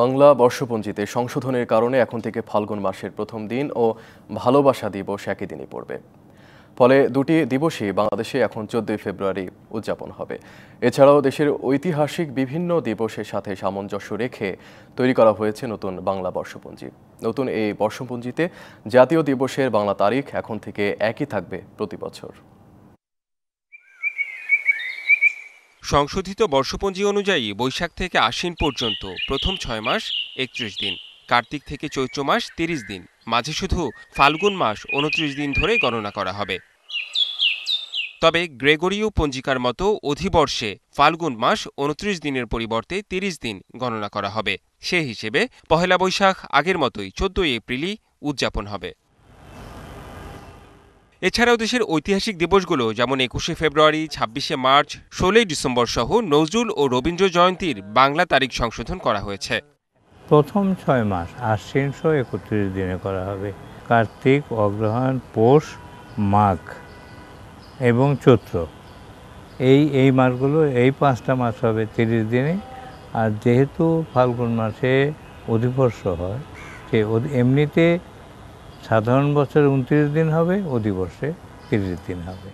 বাংলা বর্ষপঞ্জিতে সংশোধনের কারণে এখন থেকে ফাল্গুন মাসের প্রথম দিন ও ভালোবাসা দিবস একই দিনই পড়বে ফলে দুটি দিবসই বাংলাদেশে এখন চোদ্দই ফেব্রুয়ারি উদযাপন হবে এছাড়াও দেশের ঐতিহাসিক বিভিন্ন দিবসের সাথে সামঞ্জস্য রেখে তৈরি করা হয়েছে নতুন বাংলা বর্ষপঞ্জি নতুন এই বর্ষপঞ্জিতে জাতীয় দিবসের বাংলা তারিখ এখন থেকে একই থাকবে প্রতি বছর সংশোধিত বর্ষপঞ্জি অনুযায়ী বৈশাখ থেকে আশ্বিন পর্যন্ত প্রথম ছয় মাস একত্রিশ দিন কার্তিক থেকে চৈত্র মাস তিরিশ দিন মাঝে শুধু ফাল্গুন মাস উনত্রিশ দিন ধরে গণনা করা হবে তবে গ্রেগরীয় পঞ্জিকার মতো অধিবর্ষে ফাল্গুন মাস উনত্রিশ দিনের পরিবর্তে তিরিশ দিন গণনা করা হবে সে হিসেবে পহেলা বৈশাখ আগের মতোই চোদ্দই এপ্রিলই উদযাপন হবে এছাড়াও দেশের ঐতিহাসিক দিবসগুলো যেমন একুশে ফেব্রুয়ারি ছাব্বিশে মার্চ ষোলোই ডিসেম্বর সহ নজরুল ও রবীন্দ্র জয়ন্তীর বাংলা তারিখ সংশোধন করা হয়েছে প্রথম ছয় মাস সহ একত্রিশ দিনে করা হবে কার্তিক অগ্রহায়ণ পৌষ মাঘ এবং চৈত্র এই এই মাসগুলো এই পাঁচটা মাস হবে তিরিশ দিনে আর যেহেতু ফাল্গুন মাসে অধিবর্ষ হয় সে এমনিতে সাধারণ বছরে উনত্রিশ দিন হবে অধিবর্ষে তিরিশ দিন হবে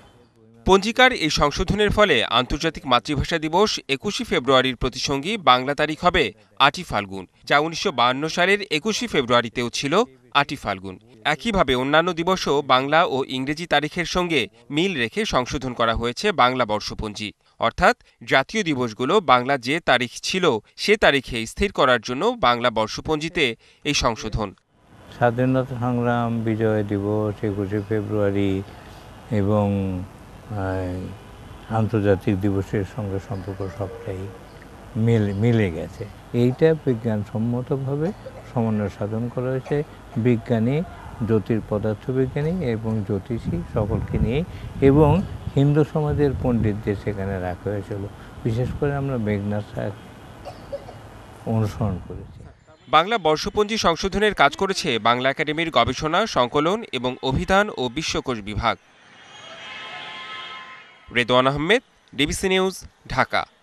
পঞ্জিকার এই সংশোধনের ফলে আন্তর্জাতিক মাতৃভাষা দিবস একুশে ফেব্রুয়ারির প্রতিসঙ্গী বাংলা তারিখ হবে আটই ফাল্গুন যা উনিশশো সালের একুশে ফেব্রুয়ারিতেও ছিল আটই ফাল্গুন একইভাবে অন্যান্য দিবসও বাংলা ও ইংরেজি তারিখের সঙ্গে মিল রেখে সংশোধন করা হয়েছে বাংলা বর্ষপঞ্জি অর্থাৎ জাতীয় দিবসগুলো বাংলা যে তারিখ ছিল সে তারিখে স্থির করার জন্য বাংলা বর্ষপঞ্জিতে এই সংশোধন স্বাধীনতা সংগ্রাম বিজয় দিবস একুশে ফেব্রুয়ারি এবং আন্তর্জাতিক দিবসের সঙ্গে সম্পর্ক সবটাই মিলে মিলে গেছে এইটা বিজ্ঞানসম্মতভাবে সমন্বয় সাধন করা হয়েছে বিজ্ঞানী জ্যোতির পদার্থবিজ্ঞানী এবং জ্যোতিষী সকলকে নিয়ে এবং হিন্দু সমাজের পণ্ডিতদের সেখানে রাখা হয়েছিল বিশেষ করে আমরা মেঘনাথ সাহাকে অনুসরণ করেছি বাংলা বর্ষপঞ্জি সংশোধনের কাজ করেছে বাংলা একাডেমির গবেষণা সংকলন এবং অভিধান ও বিশ্বকোষ বিভাগ রেদওয়ান আহমেদ ডিবিসি নিউজ ঢাকা